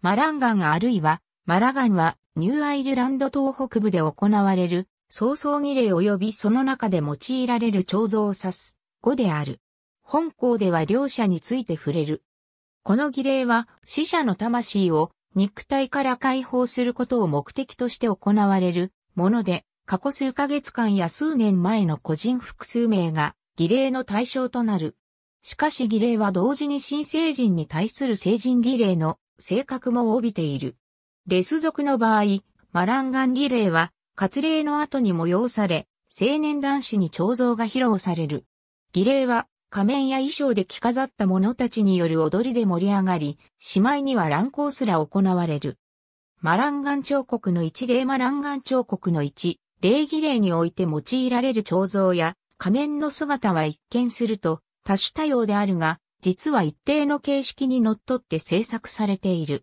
マランガンあるいは、マラガンはニューアイルランド東北部で行われる、葬送儀礼及びその中で用いられる彫像を指す語である。本校では両者について触れる。この儀礼は死者の魂を肉体から解放することを目的として行われるもので、過去数ヶ月間や数年前の個人複数名が儀礼の対象となる。しかし儀礼は同時に新成人に対する成人儀礼の性格も帯びている。レス族の場合、マランガンリレーは、活礼の後に催され、青年男子に彫像が披露される。儀礼は、仮面や衣装で着飾った者たちによる踊りで盛り上がり、しまいには乱行すら行われる。マランガン彫刻の一礼マランガン彫刻の一、礼儀礼において用いられる彫像や仮面の姿は一見すると多種多様であるが、実は一定の形式にのっとって制作されている。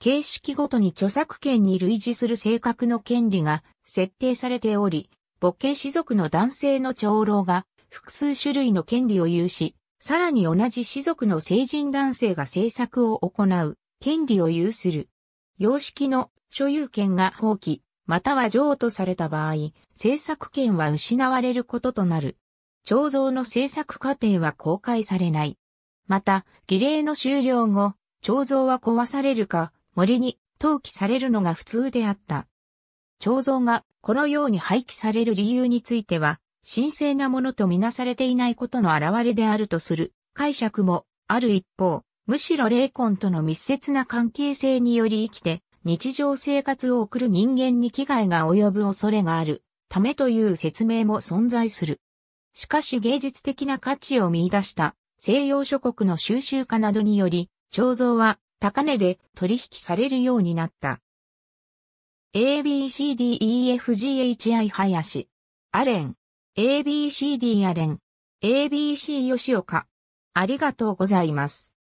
形式ごとに著作権に類似する性格の権利が設定されており、母系氏族の男性の長老が複数種類の権利を有し、さらに同じ氏族の成人男性が制作を行う権利を有する。様式の所有権が放棄、または譲渡された場合、制作権は失われることとなる。彫像の制作過程は公開されない。また、儀礼の終了後、彫像は壊されるか、森に投棄されるのが普通であった。彫像がこのように廃棄される理由については、神聖なものとみなされていないことの表れであるとする解釈もある一方、むしろ霊魂との密接な関係性により生きて、日常生活を送る人間に危害が及ぶ恐れがあるためという説明も存在する。しかし芸術的な価値を見出した西洋諸国の収集家などにより、彫像は高値で取引されるようになった。ABCDEFGHI 林、アレン、ABCD アレン、ABC 吉岡。ありがとうございます。